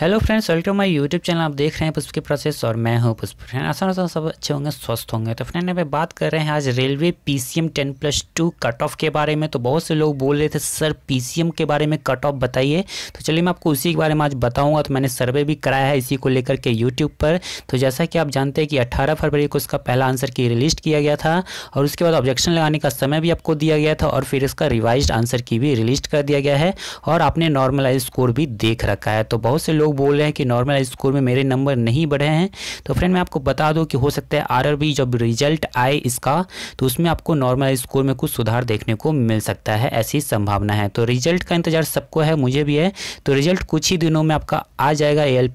hello friends welcome my YouTube channel आप देख रहे हैं पुष्प के प्रोसेस और मैं हूं पुष्प फ्रेंड आसान आसान सब अच्छे होंगे स्वस्थ होंगे तो फ्रेंड अभी बात कर रहे हैं आज railway PCM ten plus two cut off के बारे में तो बहुत से लोग बोल रहे थे सर पीसीएम के बारे में कट ऑफ बताइए तो चलिए मैं आपको उसी के बारे में आज बताऊँगा तो मैंने सर्वे भी कराया है इसी को लेकर के यूट्यूब पर तो जैसा कि आप जानते हैं कि अट्ठारह फरवरी को इसका पहला आंसर की रिलीज किया गया था और उसके बाद ऑब्जेक्शन लगाने का समय भी आपको दिया गया था और फिर इसका रिवाइज आंसर की भी रिलीज कर दिया गया है और आपने नॉर्मलाइज स्कोर भी देख रखा है तो बहुत से लोग लोग बोल रहे हैं कि नॉर्मल स्कोर में मेरे नंबर नहीं बढ़े हैं तो फ्रेंड मैं आपको बता दूँ कि हो सकता है आर जब रिजल्ट आए इसका तो उसमें आपको नॉर्मल स्कोर में कुछ सुधार देखने को मिल सकता है ऐसी संभावना है तो रिजल्ट का इंतजार सबको है मुझे भी है तो रिजल्ट कुछ ही दिनों में आपका आ जाएगा ए एल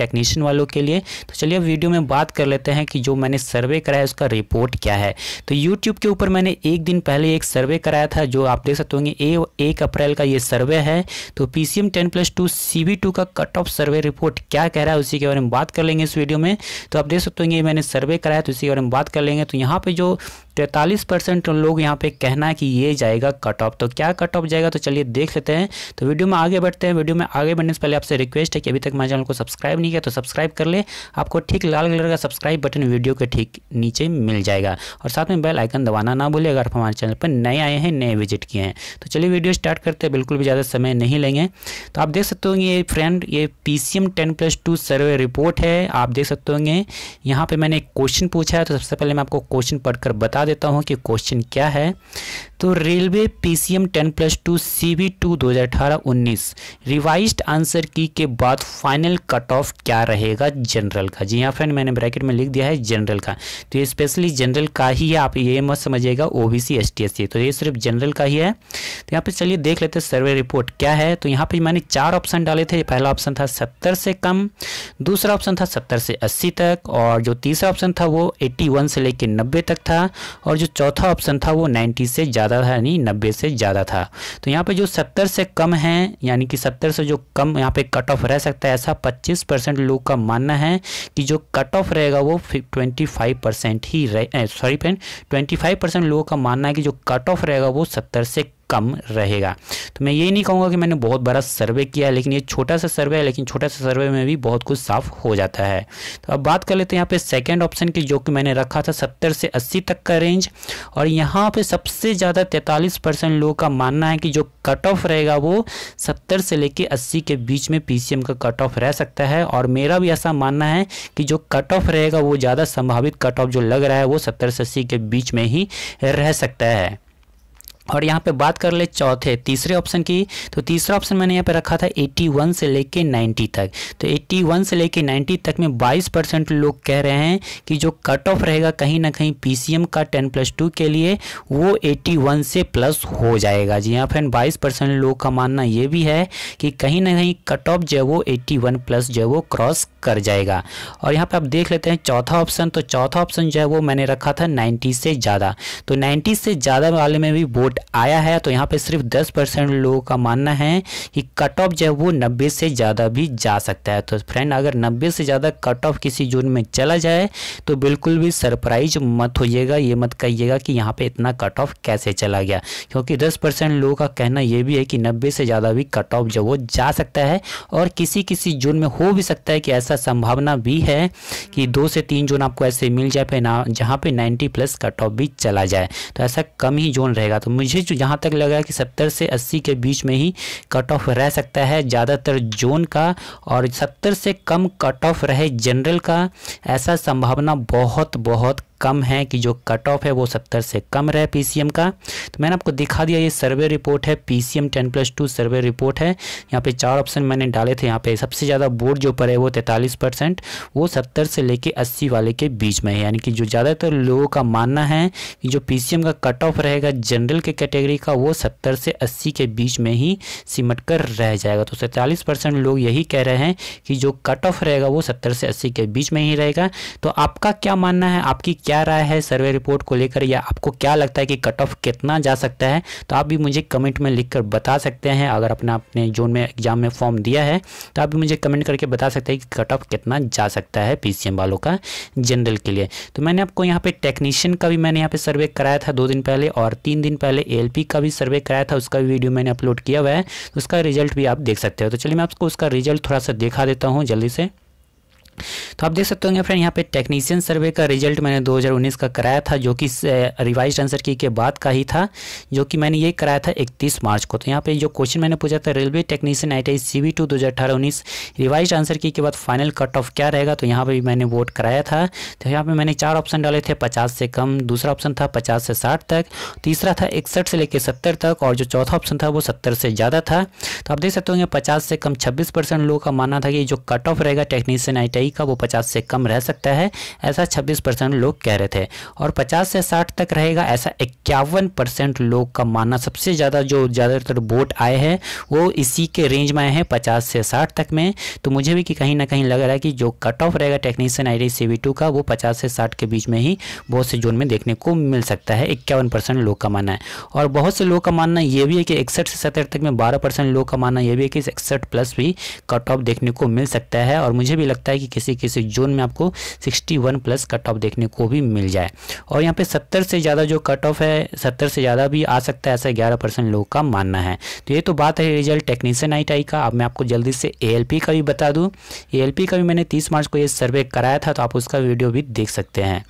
टेक्नीशियन वालों के लिए तो चलिए अब वीडियो में बात कर लेते हैं कि जो मैंने सर्वे कराया उसका रिपोर्ट क्या है तो यूट्यूब के ऊपर मैंने एक दिन पहले एक सर्वे कराया था जो आप देख सकते होंगे एक अप्रैल का ये सर्वे है तो P C M ten plus two C B two का कट ऑफ सर्वे रिपोर्ट क्या कह रहा है उसी के बारे में बात कर लेंगे इस वीडियो में तो आप देख सकते हो ये मैंने सर्वे कराया तो इसी के बारे में बात कर लेंगे तो यहाँ पर जो 43 परसेंट लोग यहाँ पे कहना है कि ये जाएगा कट ऑफ तो क्या कट ऑफ जाएगा तो चलिए देख लेते हैं तो वीडियो में आगे बढ़ते हैं वीडियो में आगे बढ़ने से पहले आपसे रिक्वेस्ट है कि अभी तक हमारे चैनल को सब्सक्राइब नहीं किया तो सब्सक्राइब कर ले आपको ठीक लाल कलर का सब्सक्राइब बटन वीडियो के ठीक नीचे मिल जाएगा और साथ में बेल आइकन दबाना ना भूले अगर आप हमारे चैनल पर नए आए हैं नए विजिट किए हैं तो चलिए वीडियो स्टार्ट करते हैं बिल्कुल भी ज़्यादा समय नहीं लेंगे तो आप देख सकते होंगे ये फ्रेंड ये P C M ten plus two survey report है आप देख सकते होंगे यहाँ पर मैंने एक क्वेश्चन पूछा है तो सबसे पहले मैं आपको क्वेश्चन पढ़कर बता देता हूँ कि क्वेश्चन क्या है तो railway PCM 10 plus two C B two दो हज़ार अठारह उन्नीस रिवाइज आंसर की के बाद फाइनल कट ऑफ क्या रहेगा जनरल का जी हाँ फ्रेंड मैंने ब्रैकेट में लिख दिया है जनरल का तो ये स्पेशली जनरल का ही है आप ये मत समझिएगा O B C S T S C तो ये सिर्फ जनरल का ही है तो यहाँ पे चलिए देख लेते हैं सर्वे रिपोर्ट क्या है तो यहाँ पे मैंने चार ऑप्शन डाले थे पहला ऑप्शन था सत्तर से कम दूसरा ऑप्शन था सत्तर से अस्सी तक और जो तीसरा ऑप्शन था वो एट्टी वन से लेकर नब्बे तक था और जो चौथा ऑप्शन था वो नाइन्टी से ज़्यादा ज़्यादा था यानी नब्बे से ज़्यादा था तो यहाँ पर जो सत्तर से कम है यानी कि सत्तर से जो कम यहाँ पे कट ऑफ रह सकता है ऐसा पच्चीस परसेंट लोग का मानना है कि जो कट ऑफ रहेगा वो ट्वेंटी फाइव परसेंट ही रहे सॉरी फ्रेंड ट्वेंटी लोगों का मानना है कि जो कट ऑफ रहेगा वो सत्तर से कम रहेगा तो मैं ये नहीं कहूँगा कि मैंने बहुत बड़ा सर्वे किया है लेकिन ये छोटा सा सर्वे है लेकिन छोटा सा सर्वे में भी बहुत कुछ साफ हो जाता है तो अब बात कर लेते हैं यहाँ पे सेकेंड ऑप्शन की जो कि मैंने रखा था सत्तर से अस्सी तक का रेंज और यहाँ पर सबसे ज़्यादा तैंतालीस परसेंट लोगों का मानना है कि जो कट ऑफ रहेगा वो सत्तर से लेकर अस्सी के बीच में पी का कट ऑफ रह सकता है और मेरा भी ऐसा मानना है कि जो कट ऑफ रहेगा वो ज़्यादा संभावित कट ऑफ जो लग रहा है वो सत्तर से अस्सी के बीच में ही रह सकता है और यहाँ पे बात कर ले चौथे तीसरे ऑप्शन की तो तीसरा ऑप्शन मैंने यहाँ पे रखा था 81 से लेके 90 तक तो 81 से लेके 90 तक में 22 परसेंट लोग कह रहे हैं कि जो कट ऑफ रहेगा कहीं ना कहीं पीसीएम का 10 प्लस टू के लिए वो 81 से प्लस हो जाएगा जी यहाँ फ्रेंड 22 परसेंट लोग का मानना ये भी है कि कहीं ना कहीं कट ऑफ जो है वो एट्टी प्लस जो है वो क्रॉस कर जाएगा और यहाँ पर आप देख लेते हैं चौथा ऑप्शन तो चौथा ऑप्शन जो है वो मैंने रखा था नाइन्टी से ज़्यादा तो नाइन्टी से ज़्यादा वाले में भी वोट आया है तो यहाँ पे सिर्फ 10 परसेंट लोगों का मानना है कि कट ऑफ जो है वो 90 से ज़्यादा भी जा सकता है तो फ्रेंड अगर 90 से ज़्यादा कट ऑफ किसी जोन में चला जाए तो बिल्कुल भी सरप्राइज मत होइएगा ये मत कहिएगा कि यहाँ पे इतना कट ऑफ कैसे चला गया क्योंकि दस परसेंट लोगों का कहना यह भी है कि नब्बे से ज़्यादा भी कट ऑफ जो वो जा सकता है और किसी किसी जोन में हो भी सकता है कि ऐसा संभावना भी है कि दो से तीन जोन आपको ऐसे मिल जाए पे ना जहाँ पर नाइन्टी प्लस कट ऑफ भी चला जाए तो ऐसा कम ही जोन रहेगा तो मुझे जो यहाँ तक लगा कि सत्तर से अस्सी के बीच में ही कट ऑफ रह सकता है ज़्यादातर जोन का और सत्तर से कम कट ऑफ रहे जनरल का ऐसा संभावना बहुत बहुत कम है कि जो कट ऑफ है वो सत्तर से कम रहे पीसीएम का तो मैंने आपको दिखा दिया ये सर्वे रिपोर्ट है PCM ten plus two survey report है यहाँ पे चार ऑप्शन मैंने डाले थे यहाँ पे सबसे ज़्यादा बोर्ड जो पर है वो तैंतालीस परसेंट वो सत्तर से लेके अस्सी वाले के बीच में है यानी कि जो ज़्यादातर लोगों का मानना है कि जो पी का कट ऑफ रहेगा जनरल के कैटेगरी का वो सत्तर से अस्सी के बीच में ही सिमट कर रह जाएगा तो सैंतालीस परसेंट लोग यही कह रहे हैं कि जो कट ऑफ रहेगा वो सत्तर से अस्सी के बीच में ही रहेगा तो आपका क्या मानना है आपकी क्या क्या राय है सर्वे रिपोर्ट को लेकर या आपको क्या लगता है कि कट ऑफ कितना जा सकता है तो आप भी मुझे कमेंट में लिख कर बता सकते हैं अगर अपने आपने जोन में एग्जाम में फॉर्म दिया है तो आप भी मुझे कमेंट करके बता सकते हैं कि कट ऑफ कितना जा सकता है पी वालों का जनरल के लिए तो मैंने आपको यहाँ पर टेक्नीशियन का भी मैंने यहाँ पर सर्वे कराया था दो दिन पहले और तीन दिन पहले एल का भी सर्वे कराया था उसका भी वीडियो मैंने अपलोड किया हुआ है तो उसका रिजल्ट भी आप देख सकते हो तो चलिए मैं आपको उसका रिजल्ट थोड़ा सा दिखा देता हूँ जल्दी से तो आप देख सकते होंगे फ्रेंड यहाँ पे टेक्नीशियन सर्वे का रिजल्ट मैंने 2019 का कराया था जो कि रिवाइज आंसर की के बाद का ही था जो कि मैंने ये कराया था 31 मार्च को तो यहाँ पे जो क्वेश्चन मैंने पूछा था railway technician I T C B two दो रिवाइज आंसर की के बाद फाइनल कट ऑफ क्या रहेगा तो यहाँ पर भी मैंने वोट कराया था तो यहाँ पर मैंने चार ऑप्शन डाले थे पचास से कम दूसरा ऑप्शन था पचास से साठ तक तीसरा था इकसठ से लेकर सत्तर तक और जो चौथा ऑप्शन था वो सत्तर से ज़्यादा था तो आप देख सकते होंगे पचास से कम छब्बीस लोगों का मानना था कि जो कट ऑफ रहेगा टेक्नीशियन आई ई का वो पचास से कम रह सकता है ऐसा छब्बीस परसेंट लोग कह रहे थे और पचास से साठ तक रहेगा ऐसा इक्यावन परसेंट लोग का मानना सबसे ज़्यादा जो ज़्यादातर वोट आए हैं वो इसी के रेंज में आए हैं पचास से साठ तक में तो मुझे भी कि कहीं ना कहीं लग रहा है कि जो कट ऑफ रहेगा टेक्नीशियन आई डी का वो पचास से साठ के बीच में ही बहुत से जोन में देखने को मिल सकता है इक्यावन परसेंट लोग का मानना है और बहुत से लोग का मानना यह भी है कि इकसठ से सत्तर तक में बारह परसेंट लोग का मानना यह भी है कि इकसठ प्लस भी कट ऑफ देखने को मिल सकता है और मुझे भी लगता है कि किसी किसी जोन में आपको 61 प्लस कट ऑफ देखने को भी मिल जाए और यहाँ पे 70 से ज़्यादा जो कट ऑफ है 70 से ज़्यादा भी आ सकता है ऐसा 11 परसेंट लोगों का मानना है तो ये तो बात है रिजल्ट टेक्नीशियन आई का अब मैं आपको जल्दी से ए का भी बता दूँ ए का भी मैंने तीस मार्च को ये सर्वे कराया था तो आप उसका वीडियो भी देख सकते हैं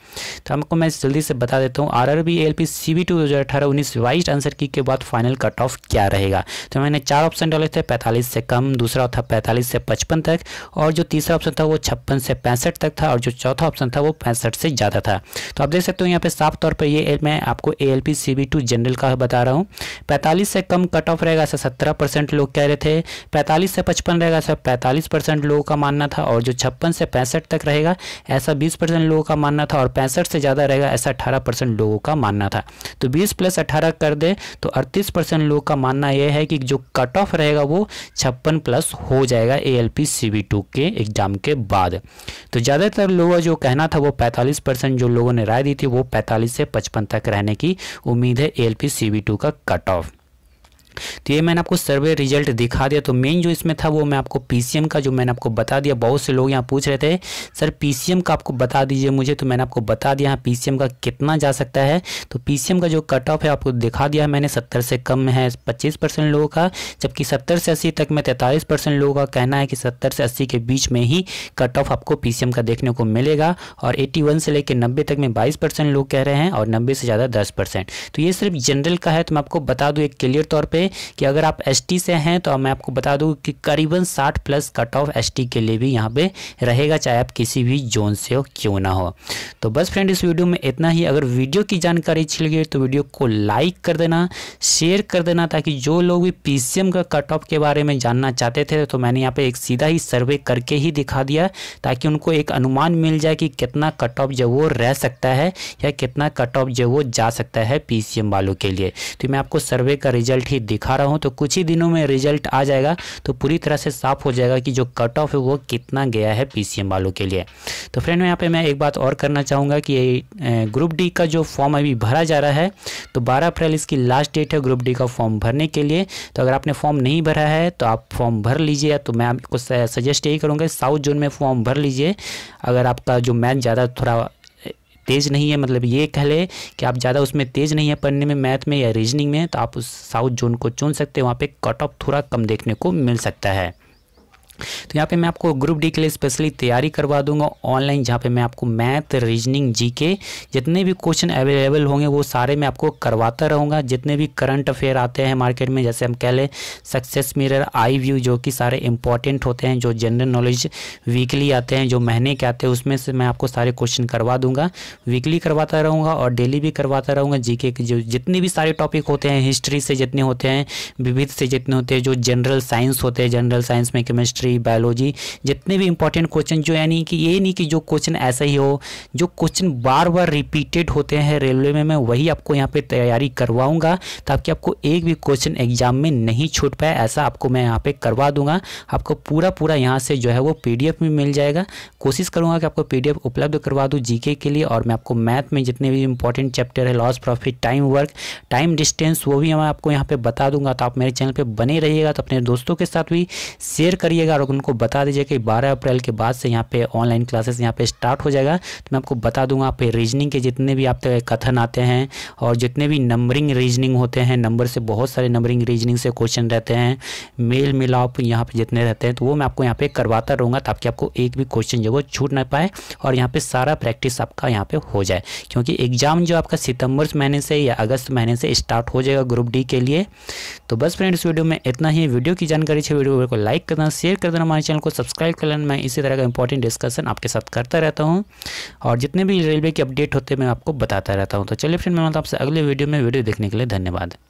तो आपको मैं जल्दी से बता देता हूँ R R B L P C B two दो हज़ार अठारह उन्नीस रिवाइज आंसर की के बाद फाइनल कट ऑफ क्या रहेगा तो मैंने चार ऑप्शन डाले थे पैंतालीस से कम दूसरा था पैंतालीस से पचपन तक और जो तीसरा ऑप्शन था वो छप्पन से पैंसठ तक था और जो चौथा ऑप्शन था वो पैंसठ से ज़्यादा था तो आप देख सकते हो यहाँ पे साफ तौर पर ये मैं आपको A L P C B two general का बता रहा हूँ पैंतालीस से कम कट ऑफ रहेगा ऐसा सत्रह परसेंट लोग कह रहे थे पैंतालीस से पचपन रहेगा ऐसा पैंतालीस परसेंट लोगों का मानना था और जो छप्पन से पैंसठ तक रहेगा ऐसा बीस परसेंट लोगों का मानना था और पैंसठ से ज़्यादा रहेगा ऐसा अठारह परसेंट लोगों का मानना था तो बीस प्लस अठारह कर दे तो अड़तीस परसेंट लोगों का मानना यह है कि जो कट ऑफ रहेगा वो छप्पन प्लस हो जाएगा A L P C B two के एग्जाम के बाद बाद तो ज़्यादातर लोगों जो कहना था वो 45 परसेंट जो लोगों ने राय दी थी वो 45 से 55 तक रहने की उम्मीद है एल पी का कट ऑफ तो ये मैंने आपको सर्वे रिजल्ट दिखा दिया तो मेन जो इसमें था वो मैं आपको पीसीएम का जो मैंने आपको बता दिया बहुत से लोग यहाँ पूछ रहे थे सर पीसीएम का आपको बता दीजिए मुझे तो मैंने आपको बता दिया यहाँ पीसीएम का कितना जा सकता है तो पीसीएम का जो कट ऑफ है आपको दिखा दिया है मैंने सत्तर से कम है पच्चीस परसेंट लोगों का जबकि सत्तर से अस्सी तक में तैंतालीस परसेंट लोगों का कहना है कि सत्तर से अस्सी के बीच में ही कट ऑफ आपको पीसीएम का देखने को मिलेगा और एट्टी वन से लेकर नब्बे तक में बाईस परसेंट लोग कह रहे हैं और नब्बे से ज़्यादा दस परसेंट तो ये सिर्फ जनरल का है तो मैं आपको बता दूँ एक क्लियर तौर पर कि अगर आप एस से हैं तो मैं आपको बता दूँ कि करीबन साठ प्लस कट ऑफ एस के लिए भी यहाँ पर रहेगा चाहे आप किसी भी जोन से हो क्यों ना हो तो बस फ्रेंड इस वीडियो में इतना ही अगर वीडियो की जानकारी अच्छी लगी तो वीडियो को लाइक कर देना शेयर कर देना ताकि जो लोग भी पी का कट ऑफ के बारे में जानना चाहते थे तो मैंने यहाँ पे एक सीधा ही सर्वे करके ही दिखा दिया ताकि उनको एक अनुमान मिल जाए कि कितना कट ऑफ जब वो रह सकता है या कितना कट ऑफ जब वो जा सकता है पी वालों के लिए तो मैं आपको सर्वे का रिजल्ट ही दिखा दिखा रहा हूँ तो कुछ ही दिनों में रिजल्ट आ जाएगा तो पूरी तरह से साफ हो जाएगा कि जो कट ऑफ है वो कितना गया है पी वालों के लिए तो फ्रेंड यहाँ पर मैं एक बात और करना चाहूँगा कि ग्रुप डी का जो फॉर्म अभी भरा जा रहा है तो बारह अप्रैल इसकी लास्ट डेट है ग्रुप डी का फॉर्म भरने के लिए तो अगर आपने फॉर्म नहीं भरा है तो आप फॉर्म भर लीजिए तो मैं आपको सजेस्ट यही करूँगा साउथ जोन में फॉर्म भर लीजिए अगर आपका जो मैच ज़्यादा थोड़ा तेज़ नहीं है मतलब ये कह लें कि आप ज़्यादा उसमें तेज़ नहीं है पढ़ने में मैथ में या रीजनिंग में तो आप उस साउथ जोन को चुन सकते हैं वहाँ पर कट ऑफ थोड़ा कम देखने को मिल सकता है तो यहाँ पे मैं आपको ग्रुप डी के लिए स्पेशली तैयारी करवा दूंगा ऑनलाइन जहाँ पे मैं आपको मैथ रीजनिंग जी के जितने भी क्वेश्चन अवेलेबल होंगे वो सारे मैं आपको करवाता रहूँगा जितने भी करंट अफेयर आते हैं मार्केट में जैसे हम कह लें सक्सेस मिरर आई व्यू जो कि सारे इंपॉर्टेंट होते हैं जो जनरल नॉलेज वीकली आते हैं जो महीने के आते हैं उसमें से मैं आपको सारे क्वेश्चन करवा दूंगा वीकली करवाता रहूँगा और डेली भी करवाता रहूँगा जी के जो जितने भी सारे टॉपिक होते हैं हिस्ट्री से जितने होते हैं विविध से जितने होते हैं जो जनरल साइंस होते हैं जनरल साइंस में केमिस्ट्री केमिस्ट्री बायोलॉजी जितने भी इंपॉर्टेंट क्वेश्चन जो यानी कि ये नहीं कि जो क्वेश्चन ऐसा ही हो जो क्वेश्चन बार बार रिपीटेड होते हैं रेलवे में मैं वही आपको यहाँ पर तैयारी करवाऊँगा ताकि आपको एक भी क्वेश्चन एग्जाम में नहीं छूट पाए ऐसा आपको मैं यहाँ पर करवा दूँगा आपको पूरा पूरा यहाँ से जो है वो पी में मिल जाएगा कोशिश करूँगा कि आपको पी उपलब्ध करवा दूँ जी के लिए और मैं आपको मैथ में जितने भी इंपॉर्टेंट चैप्टर है loss profit time work time distance वो भी मैं आपको यहाँ पे बता दूंगा तो आप मेरे चैनल पे बने रहिएगा तो अपने दोस्तों के साथ भी शेयर करिएगा और उनको बता दीजिए कि 12 अप्रैल के बाद से यहाँ पे ऑनलाइन क्लासेस यहाँ पे स्टार्ट हो जाएगा तो मैं आपको बता दूंगा आप रीजनिंग के जितने भी आप कथन आते हैं और जितने भी नंबरिंग रीजनिंग होते हैं नंबर से बहुत सारे नंबरिंग रीजनिंग से क्वेश्चन रहते हैं मेल मिलाप यहाँ पर जितने रहते हैं तो वो मैं आपको यहाँ पर करवाता रहूँगा ताकि आपको एक भी क्वेश्चन जो छूट ना पाए और यहाँ पर सारा प्रैक्टिस आपका यहाँ पर हो जाए क्योंकि एग्ज़ाम जो आपका सितंबर महीने से या अगस्त महीने से स्टार्ट हो जाएगा ग्रुप डी के लिए तो बस फ्रेंड्स वीडियो में इतना ही वीडियो की जानकारी चाहिए वीडियो को लाइक करना शेयर करना करते रहना हमारे चैनल को सब्सक्राइब कर लेना मैं इसी तरह का इंपॉर्टेंट डिस्कशन आपके साथ करता रहता हूँ और जितने भी रेलवे के अपडेट होते मैं आपको बताता रहता हूँ तो चलिए फिर मैं आपसे अगले वीडियो में वीडियो देखने के लिए धन्यवाद